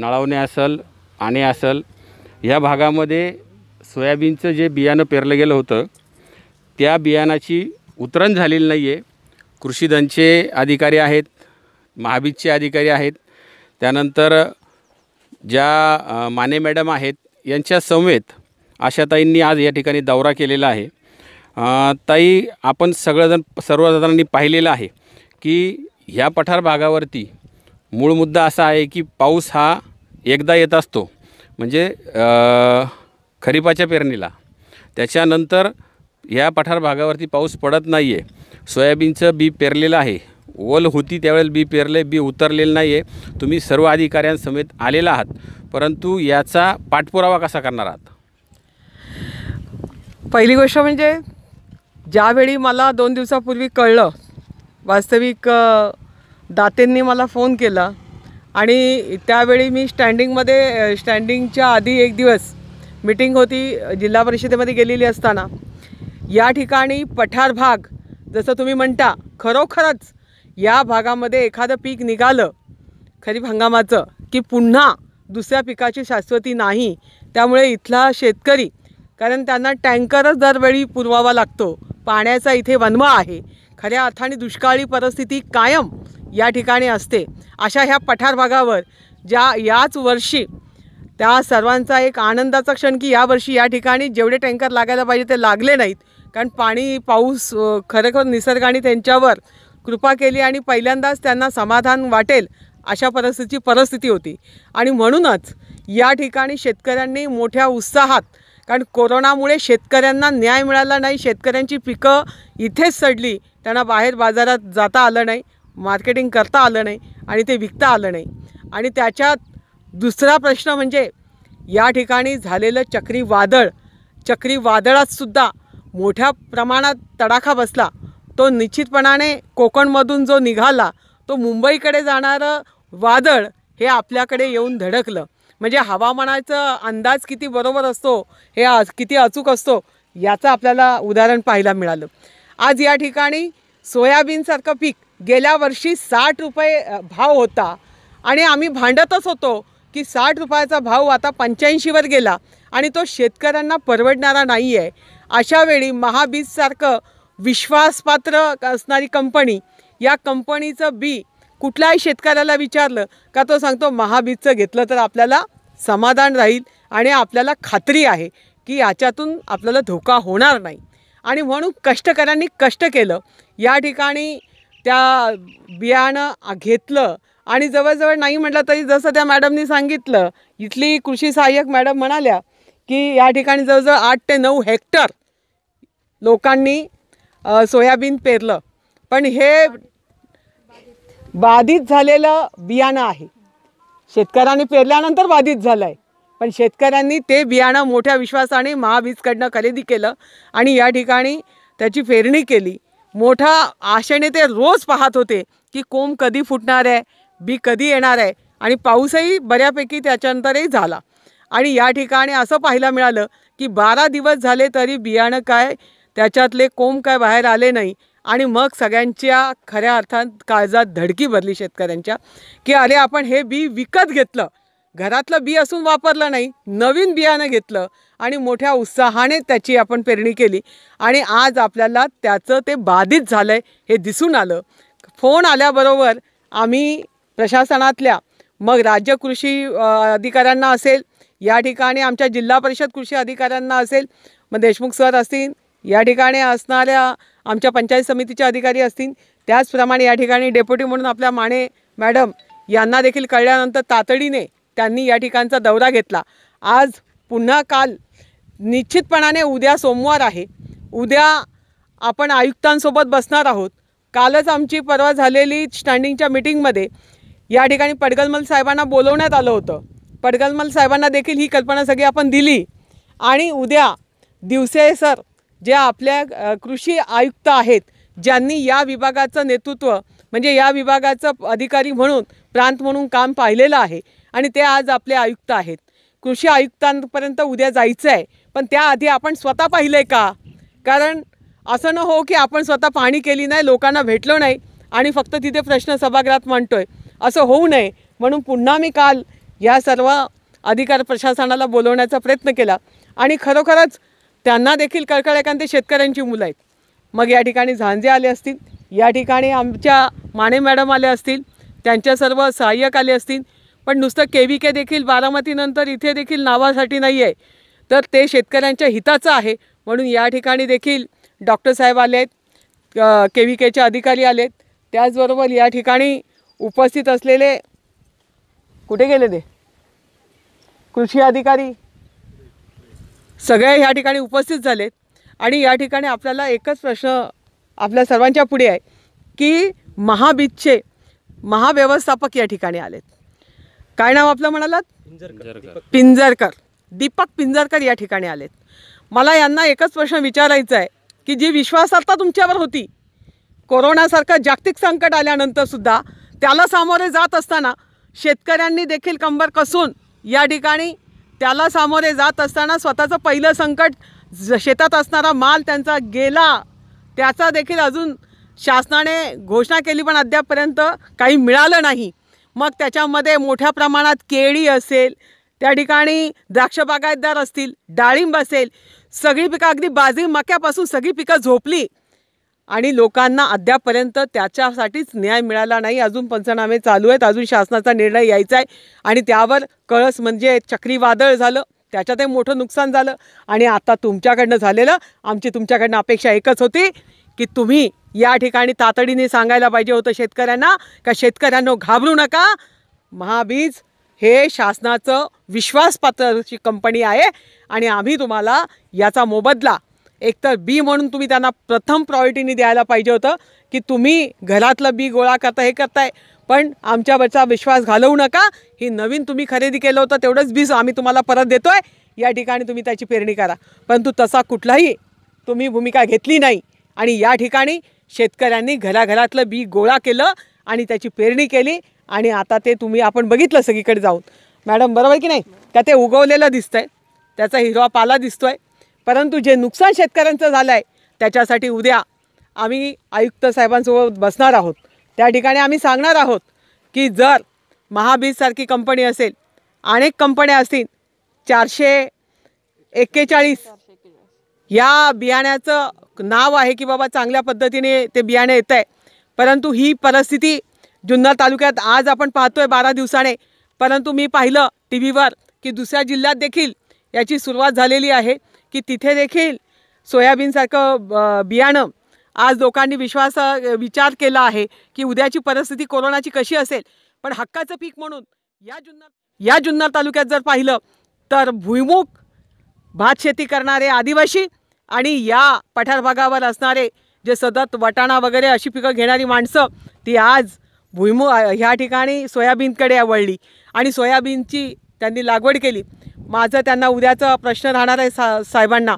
नळावणे असल आणि असल ह्या भागामध्ये सोयाबीनचं जे बियाणं पेरलं गेलं होतं त्या बियाणाची उतरण झालेली नाही आहे कृषीधनचे अधिकारी आहेत महाबीजचे अधिकारी आहेत त्यानंतर ज्या माने मॅडम आहेत यांच्या समेत आशाताईंनी आज या ठिकाणी दौरा केलेला आहे ताई आपण सगळंजण सर्वसाधारणांनी पाहिलेलं आहे की ह्या पठार भागावरती मूळ मुद्दा असा आहे की पाऊस हा एकदा येत असतो म्हणजे खरीपाच्या पेरणीला त्याच्यानंतर ह्या पठार भागावरती पाऊस पडत नाही आहे सोयाबीनचं बी पेरलेलं आहे ओल होती त्यावेळेला बी पेरले बी उतरलेलं नाही आहे तुम्ही सर्व अधिकाऱ्यांसमेत आलेला आहात परंतु याचा पाठपुरावा कसा करणार आहात पहिली गोष्ट म्हणजे ज्यावेळी मला दोन दिवसापूर्वी कळलं वास्तविक दातेंनी मला फोन केला आणि त्यावेळी मी स्टँडिंगमध्ये स्टँडिंगच्या आधी एक दिवस मिटिंग होती जिल्हा परिषदेमध्ये गेलेली असताना या ठिकाणी पठार भाग जसं तुम्ही म्हणता खरोखरच या भागामध्ये एखादं पीक निघालं खरीप हंगामाचं की पुन्हा दुसऱ्या पिकाची शाश्वती नाही त्यामुळे इथला शेतकरी कारण त्यांना टँकरच दरवेळी पुरवावा लागतो पाण्याचा इथे वनवा आहे खऱ्या अर्थाने दुष्काळी परिस्थिती कायम या ठिकाणी असते अशा ह्या पठार भागावर ज्या याच वर्षी त्या सर्वांचा एक आनंदाचा क्षण की यावर्षी या ठिकाणी जेवढे टँकर लागायला पाहिजे ते लागले नाहीत कारण पाणी पाऊस खरोखर निसर्गाने त्यांच्यावर कृपा केली आणि पहिल्यांदाच त्यांना समाधान वाटेल अशा परिस्थितीची परिस्थिती होती आणि म्हणूनच या ठिकाणी शेतकऱ्यांनी मोठ्या उत्साहात कारण कोरोनामुळे शेतकऱ्यांना न्याय मिळाला नाही शेतकऱ्यांची पिकं इथेच सडली त्यांना बाहेर बाजारात जाता आलं नाही मार्केटिंग करता आलं नाही आणि ते विकता आलं नाही आणि त्याच्यात दुसरा प्रश्न म्हणजे या ठिकाणी झालेलं चक्रीवादळ चक्रीवादळातसुद्धा मोठ्या प्रमाणात तडाखा बसला तो निश्चितपणाने कोकणमधून जो निघाला तो मुंबईकडे जाणारं वादळ हे आपल्याकडे येऊन धडकलं म्हणजे हवामानाचा अंदाज किती बरोबर असतो हे आज किती अचूक असतो याचं आपल्याला उदाहरण पाहायला मिळालं आज या ठिकाणी सोयाबीनसारखं पीक गेल्या वर्षी साठ रुपये भाव होता आणि आम्ही भांडतच होतो की साठ रुपयाचा भाव आता पंच्याऐंशीवर गेला आणि तो शेतकऱ्यांना परवडणारा नाही आहे अशावेळी महाबीजसारखं विश्वासपात्र असणारी कंपनी या कंपनीचं बी कुठल्याही शेतकऱ्याला विचारलं का तो सांगतो महाबीजचं घेतलं तर आपल्याला समाधान राहील आणि आपल्याला खात्री आहे की याच्यातून आपल्याला धोका होणार नाही आणि म्हणून कष्टकऱ्यांनी कष्ट केलं या ठिकाणी त्या बियाणं घेतलं आणि जवळजवळ नाही म्हटलं तरी जसं त्या मॅडमनी सांगितलं इथली कृषी सहाय्यक मॅडम म्हणाल्या की या ठिकाणी जवळजवळ आठ ते नऊ हेक्टर लोकांनी सोयाबीन पेरलं पण हे बाधित झालेलं बियाणं आहे शेतकऱ्यांनी पेरल्यानंतर बाधित झालं आहे पण शेतकऱ्यांनी ते बियाणं मोठ्या विश्वासाने महाबीजकडनं खरेदी केलं आणि या ठिकाणी त्याची पेरणी केली मोठा आशेने ते रोज पाहत होते की कोंब कधी फुटणार आहे बी कधी येणार आहे आणि पाऊसही बऱ्यापैकी त्याच्यानंतरही झाला आणि या ठिकाणी असं पाहायला मिळालं की बारा दिवस झाले तरी बियाणं काय त्याच्यातले कोंब काय बाहेर आले नाही आणि मग सगळ्यांच्या खऱ्या अर्थात काळजात धडकी भरली शेतकऱ्यांच्या की अरे आपण हे बी विकत घेतलं घरातलं बी असून वापरलं नाही नवीन बियाणं घेतलं आणि मोठ्या उत्साहाने त्याची आपण पेरणी केली आणि आज आपल्याला त्याचं ते बाधित झालं आहे हे दिसून आलं फोन आल्याबरोबर आम्ही प्रशासनातल्या मग राज्य कृषी अधिकाऱ्यांना असेल या ठिकाणी आमच्या जिल्हा परिषद कृषी अधिकाऱ्यांना असेल मग देशमुख सर असतील या ठिकाणी असणाऱ्या आमच्या पंचायत समितीच्या अधिकारी असतील त्याचप्रमाणे या ठिकाणी डेप्युटी म्हणून आपल्या माने मॅडम यांना देखील कळल्यानंतर तातडीने त्यांनी या ठिकाणचा दौरा घेतला आज पुन्हा काल निश्चितपणाने उद्या सोमवार आहे उद्या आपण आयुक्तांसोबत बसणार आहोत कालच आमची परवा झालेली स्टँडिंगच्या मिटिंगमध्ये या ठिकाणी पडगलमल साहेबांना बोलवण्यात आलं होतं पडगलमल साहेबांना देखील ही कल्पना सगळी आपण दिली आणि उद्या दिवसे सर जे आपल्या कृषी आयुक्त आहेत ज्यांनी या विभागाचं नेतृत्व म्हणजे या विभागाचं अधिकारी म्हणून प्रांत म्हणून काम पाहिलेलं आहे आणि ते आज आपले आयुक्त आहेत कृषी आयुक्तांपर्यंत उद्या जायचं आहे पण त्याआधी आपण स्वतः पाहिलं आहे का कारण असं न हो की आपण स्वतः पाणी केली नाही लोकांना भेटलो नाही आणि फक्त तिथे प्रश्न सभागृहात मांडतोय असं होऊ नये म्हणून पुन्हा मी काल या सर्व अधिकार प्रशासनाला बोलवण्याचा प्रयत्न केला आणि खरोखरच त्यांना देखील कळकळ ते शेतकऱ्यांची मुलं आहेत मग या ठिकाणी झांजे आले असतील या ठिकाणी आमच्या माने मॅडम आल्या असतील त्यांच्या सर्व सहाय्यक आले असतील पण नुसतं के व्ही के देखील बारामतीनंतर इथे देखील नावासाठी नाही आहे तर ते शेतकऱ्यांच्या हिताचं आहे म्हणून या ठिकाणी देखील डॉक्टर साहेब आलेत के व्ही केचे अधिकारी आलेत त्याचबरोबर या ठिकाणी उपस्थित असलेले कुठे गेले ते कृषी अधिकारी सगळे ह्या ठिकाणी उपस्थित झालेत आणि या ठिकाणी आपल्याला एकच प्रश्न आपल्या सर्वांच्या पुढे आहे की महाबीजचे महाव्यवस्थापक या ठिकाणी आलेत काय नाव आपलं म्हणालात पिंजरकर दीपक पिंजरकर या ठिकाणी आलेत मला यांना एकच प्रश्न विचारायचा आहे की जी विश्वासार्हता तुमच्यावर होती कोरोनासारखं जागतिक संकट आल्यानंतरसुद्धा त्याला सामोरे जात असताना शेतकऱ्यांनी देखील कंबर कसून या ठिकाणी त्याला सामोरे जात असताना स्वतःचं पहिलं संकट ज शेतात असणारा माल त्यांचा गेला त्याचा देखील अजून शासनाने घोषणा केली पण अद्यापपर्यंत काही मिळालं नाही मग त्याच्यामध्ये मोठ्या प्रमाणात केळी असेल त्या ठिकाणी द्राक्ष बागायतदार असतील डाळिंब असेल सगळी पिकं अगदी बाजरी मक्यापासून सगळी पिकं झोपली आणि लोकांना अद्यापपर्यंत त्याच्यासाठीच न्याय मिळाला नाही अजून पंचनामे चालू आहेत अजून शासनाचा निर्णय यायचा आहे आणि त्यावर कळस म्हणजे चक्रीवादळ झालं त्याच्यातही मोठं नुकसान झालं आणि आता तुमच्याकडनं झालेलं आमची तुमच्याकडनं अपेक्षा एकच होती की तुम्ही या ठिकाणी तातडीने सांगायला पाहिजे होतं शेतकऱ्यांना का शेतकऱ्यांना घाबरू नका महाबीज हे शासनाचं विश्वासपात्रची कंपनी आहे आणि आम्ही तुम्हाला याचा मोबदला एकतर बी म्हणून तुम्ही त्यांना प्रथम प्रायोरिटीने द्यायला पाहिजे होतं की तुम्ही घरातलं बी गोळा करता हे करताय पण आमच्यावरचा विश्वास घालवू नका ही नवीन तुम्ही खरेदी केलं होतं तेवढंच बीज आम्ही तुम्हाला परत देतो आहे या ठिकाणी तुम्ही त्याची पेरणी करा परंतु तसा कुठलाही तुम्ही भूमिका घेतली नाही आणि या ठिकाणी शेतकऱ्यांनी घराघरातलं बी गोळा केलं आणि त्याची पेरणी केली आणि आता ते तुम्ही आपण बघितलं सगळीकडे जाऊन मॅडम बरोबर की नाही का ते उगवलेलं दिसतंय त्याचा हिरवा पाला आहे परंतु जे नुकसान शेतकऱ्यांचं झालं आहे त्याच्यासाठी उद्या आम्ही आयुक्त साहेबांसोबत बसणार आहोत त्या ठिकाणी आम्ही सांगणार आहोत की जर महाबीजसारखी कंपनी असेल अनेक कंपन्या असतील चारशे एक्केचाळीस या बियाण्याचं नाव आहे की बाबा चांगल्या पद्धतीने ते बियाणे येत आहे परंतु ही परिस्थिती जुन्नर तालुक्यात आज आपण पाहतोय बारा दिवसाने परंतु मी पाहिलं टी व्हीवर की दुसऱ्या जिल्ह्यात देखील याची सुरुवात झालेली आहे की तिथे देखील सोयाबीनसारखं बियाणं आज लोकांनी विश्वास विचार केला आहे की उद्याची परिस्थिती कोरोनाची कशी असेल पण हक्काचं पीक म्हणून या जुन्नर या जुन्नर तालुक्यात जर पाहिलं तर भुईमुख भात शेती करणारे आदिवासी आणि या पठार भागावर असणारे जे सतत वटाणा वगैरे अशी पिकं घेणारी माणसं ती आज भुईमुग ह्या ठिकाणी सोयाबीनकडे आवडली आणि सोयाबीनची त्यांनी लागवड केली माझं त्यांना उद्याचा प्रश्न राहणार आहे सा साहेबांना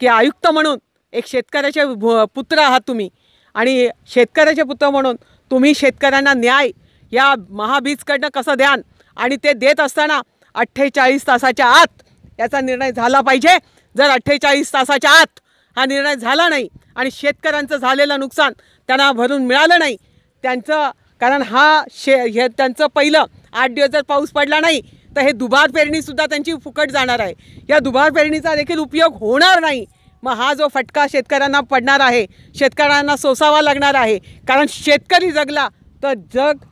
की आयुक्त म्हणून एक शेतकऱ्याचे भु पुत्र आहात तुम्ही आणि शेतकऱ्याचे पुत्र म्हणून तुम्ही शेतकऱ्यांना न्याय या महाबीजकडनं कसं द्यान आणि ते देत असताना अठ्ठेचाळीस तासाच्या आत याचा निर्णय झाला पाहिजे जर अठ्ठेचाळीस तासाच्या आत हा निर्णय झाला नाही आणि शेतकऱ्यांचं झालेलं नुकसान त्यांना भरून मिळालं नाही त्यांचं कारण हा शे हे त्यांचं पहिलं आठ दिवस जर पाऊस पडला नाही तर हे दुबार पेरणीसुद्धा त्यांची फुकट जाणार आहे या दुबार पेरणीचा देखील उपयोग होणार नाही मग हा जो फटका शेतकऱ्यांना पडणार आहे शेतकऱ्यांना सोसावा लागणार आहे कारण शेतकरी जगला तर जग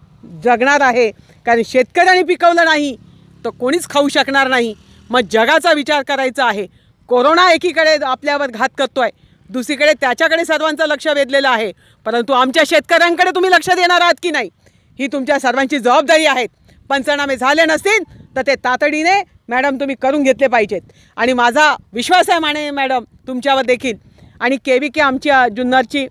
जगणार आहे कारण शेतकऱ्यांनी पिकवलं नाही तर कोणीच खाऊ शकणार नाही मग जगाचा विचार करायचा आहे कोरोना एकीकडे आपल्यावर घात करतो आहे दुसरीकडे त्याच्याकडे सर्वांचं लक्ष वेधलेलं आहे परंतु आमच्या शेतकऱ्यांकडे तुम्ही लक्ष देणार आहात की नाही ही तुमच्या सर्वांची जबाबदारी आहे पंचनामे झाले नसतील तर ते तातडीने मॅडम तुम्ही करून घेतले पाहिजेत आणि माझा विश्वास आहे माने मॅडम तुमच्यावर देखील आणि के व्ही के आमच्या जुन्नरची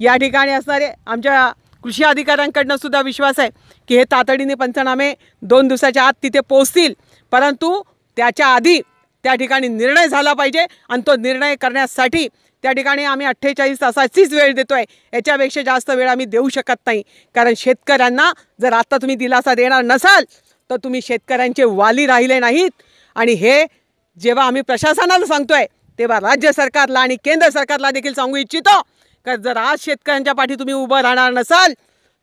या ठिकाणी असणारे आमच्या कृषी अधिकाऱ्यांकडनं सुद्धा विश्वास आहे की हे तातडीने पंचनामे दोन दिवसाच्या आत तिथे पोहोचतील परंतु त्याच्या आधी त्या ठिकाणी निर्णय झाला पाहिजे आणि तो निर्णय करण्यासाठी त्या ठिकाणी आम्ही अठ्ठेचाळीस तासाचीच वेळ देतो आहे याच्यापेक्षा जास्त वेळ आम्ही देऊ शकत नाही कारण शेतकऱ्यांना जर आता तुम्ही दिलासा देणार नसाल तर तुम्ही शेतकऱ्यांचे वाली राहिले नाहीत आणि हे जेव्हा आम्ही प्रशासनाला सांगतो आहे तेव्हा राज्य सरकारला आणि केंद्र सरकारला देखील सांगू इच्छितो का जर आज शेतकऱ्यांच्या पाठी तुम्ही उभं राहणार नसाल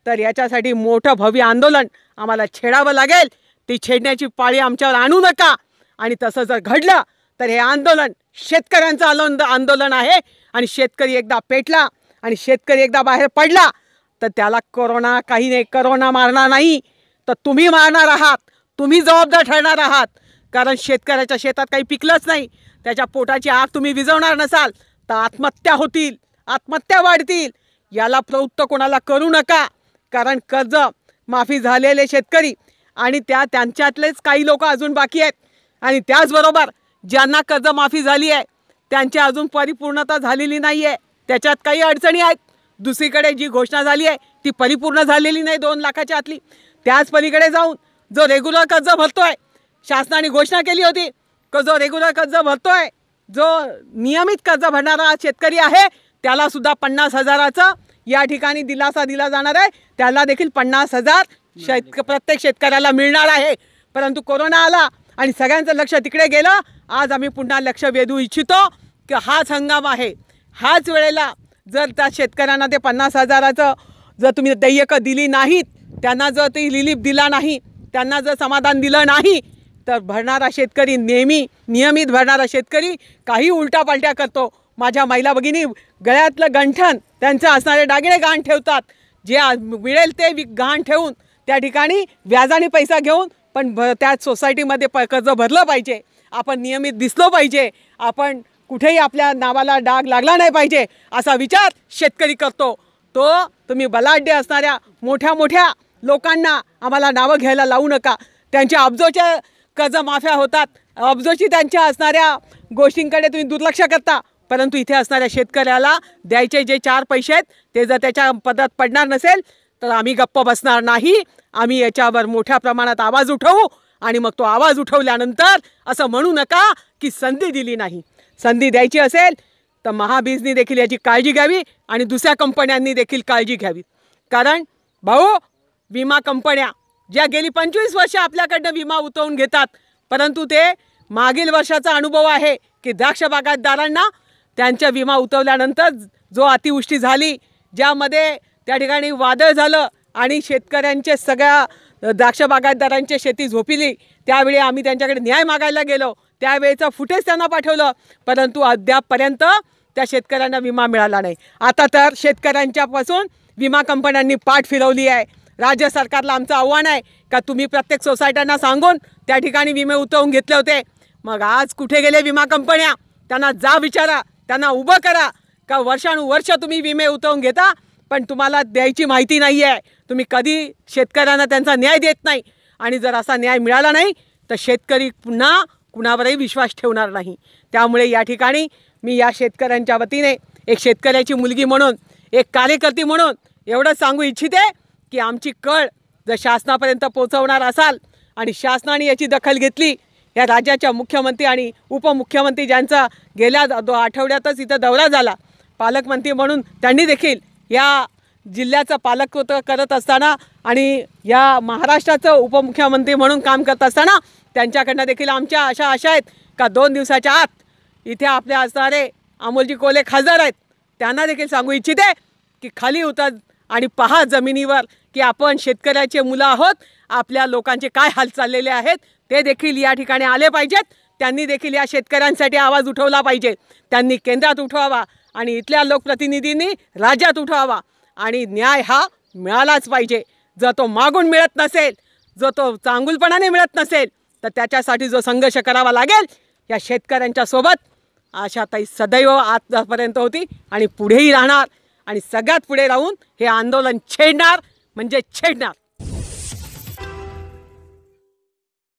तर याच्यासाठी मोठं भव्य आंदोलन आम्हाला छेडावं लागेल ती छेडण्याची पाळी आमच्यावर आणू नका आणि तसं जर घडलं तर हे आंदोलन शेतकऱ्यांचं आलोंद आंदोलन आहे आणि शेतकरी एकदा पेटला आणि शेतकरी एकदा बाहेर पडला तर त्याला करोना काही नाही करोना मारणार नाही तर तुम्ही मारणार आहात तुम्ही जबाबदार ठरणार आहात कारण शेतकऱ्याच्या शेतात काही पिकलंच नाही त्याच्या पोटाची आग तुम्ही विजवणार नसाल तर आत्महत्या होतील आत्महत्या वाढतील याला प्रवृत्त कोणाला करू नका कारण कर्ज माफी झालेले शेतकरी आणि त्या त्यांच्यातलेच काही लोक अजून बाकी आहेत आणि त्याचबरोबर ज्यांना कर्जमाफी झाली आहे त्यांची अजून परिपूर्णता झालेली नाही आहे त्याच्यात काही अडचणी आहेत दुसरीकडे जी घोषणा झाली आहे ती परिपूर्ण झालेली नाही दोन लाखाच्या आतली त्याच पलीकडे जाऊन जो रेग्युलर कर्ज भरतो आहे शासनाने घोषणा केली होती की जो रेग्युलर कर्ज भरतो आहे जो नियमित कर्ज भरणारा शेतकरी आहे त्यालासुद्धा पन्नास हजाराचं या ठिकाणी दिलासा दिला जाणार आहे त्याला देखील पन्नास हजार शेत प्रत्येक शेतकऱ्याला मिळणार आहे परंतु कोरोना आला आणि सगळ्यांचं लक्ष तिकडे गेलं आज आम्ही पुन्हा लक्ष वेधू इच्छितो की हाच हंगाम आहे हाच वेळेला जर त्या शेतकऱ्यांना ते पन्नास हजाराचं जर तुम्ही देयकं दिली नाहीत त्यांना जर ती रिलीफ दिला नाही त्यांना जर समाधान दिलं नाही तर भरणारा शेतकरी नेहमी नियमित भरणारा शेतकरी काही पालट्या करतो माझ्या महिला भगिनी गळ्यातलं गंठण त्यांचं असणारे दागिने गहाण ठेवतात जे मिळेल ते विक गहाण ठेवून त्या ठिकाणी व्याजाने पैसा घेऊन पण भ त्या सोसायटीमध्ये प कर्ज भरलं पाहिजे आपण नियमित दिसलो पाहिजे आपण कुठेही आपल्या नावाला डाग लागला नाही पाहिजे असा विचार शेतकरी करतो तो तुम्ही बलाढ्य असणाऱ्या मोठ्या मोठ्या लोकांना आम्हाला नावं घ्यायला लावू नका त्यांच्या अब्जोच्या कर्जमाफ्या होतात अब्जोची त्यांच्या असणाऱ्या गोष्टींकडे तुम्ही दुर्लक्ष करता परंतु इथे असणाऱ्या शेतकऱ्याला द्यायचे जे चार पैसे आहेत ते जर त्याच्या पदात पडणार नसेल तर आम्ही गप्प बसणार नाही आम्ही याच्यावर मोठ्या प्रमाणात आवाज उठवू आणि मग तो आवाज उठवल्यानंतर असं म्हणू नका की संधी दिली नाही संधी द्यायची असेल तर महाबीजनी देखील याची काळजी घ्यावी आणि दुसऱ्या कंपन्यांनी देखील काळजी घ्यावी कारण भाऊ विमा कंपन्या ज्या गेली पंचवीस वर्ष आपल्याकडनं विमा उतरवून घेतात परंतु ते मागील वर्षाचा अनुभव आहे की द्राक्ष बागायतदारांना त्यांच्या विमा उतरवल्यानंतर जो अतिवृष्टी झाली ज्यामध्ये त्या ठिकाणी वादळ झालं आणि शेतकऱ्यांचे सगळ्या द्राक्ष बागायतदारांची शेती झोपिली त्यावेळी आम्ही त्यांच्याकडे न्याय मागायला गेलो त्यावेळेचं फुटेज त्यांना पाठवलं परंतु अद्यापपर्यंत त्या शेतकऱ्यांना विमा मिळाला नाही आता तर शेतकऱ्यांच्यापासून विमा कंपन्यांनी पाठ फिरवली आहे राज्य सरकारला आमचं आव्हान आहे का तुम्ही प्रत्येक सोसायट्यांना सांगून त्या ठिकाणी विमे उतरवून घेतले होते मग आज कुठे गेले विमा कंपन्या त्यांना जा विचारा त्यांना उभं करा का वर्षानुवर्ष तुम्ही विमे उतरवून घेता पण तुम्हाला द्यायची माहिती नाही आहे तुम्ही कधी शेतकऱ्यांना त्यांचा न्याय देत नाही आणि जर असा न्याय मिळाला नाही तर शेतकरी पुन्हा कुणावरही विश्वास ठेवणार नाही त्यामुळे या ठिकाणी मी या शेतकऱ्यांच्या वतीने एक शेतकऱ्याची मुलगी म्हणून एक कार्यकर्ती म्हणून एवढं सांगू इच्छिते की आमची कळ जर शासनापर्यंत पोचवणार असाल आणि शासनाने याची दखल घेतली या राज्याच्या मुख्यमंत्री आणि उपमुख्यमंत्री ज्यांचा गेल्या दो आठवड्यातच इथं दौरा झाला पालकमंत्री म्हणून त्यांनी देखील या जिल्ह्याचं पालकत्व करत असताना आणि या महाराष्ट्राचं उपमुख्यमंत्री म्हणून काम करत असताना त्यांच्याकडनं देखील आमच्या अशा आशा आहेत का दोन दिवसाच्या आत इथे आपले असणारे अमोलजी कोले खासदार आहेत त्यांना देखील सांगू इच्छिते की खाली उतर आणि पहा जमिनीवर की आपण शेतकऱ्याचे मुलं आहोत आपल्या लोकांचे काय हाल चाललेले आहेत ते देखील या ठिकाणी आले पाहिजेत त्यांनी देखील या शेतकऱ्यांसाठी आवाज उठवला पाहिजे त्यांनी केंद्रात उठवावा आणि इथल्या लोकप्रतिनिधींनी राज्यात उठवावा आणि न्याय हा मिळालाच पाहिजे जर तो मागून मिळत नसेल जो तो चांगुलपणाने मिळत नसेल तर त्याच्यासाठी जो संघर्ष करावा लागेल या शेतकऱ्यांच्या सोबत ताई सदैव आतापर्यंत होती आणि पुढेही राहणार आणि सगळ्यात पुढे राहून हे आंदोलन छेडणार म्हणजे छेडणार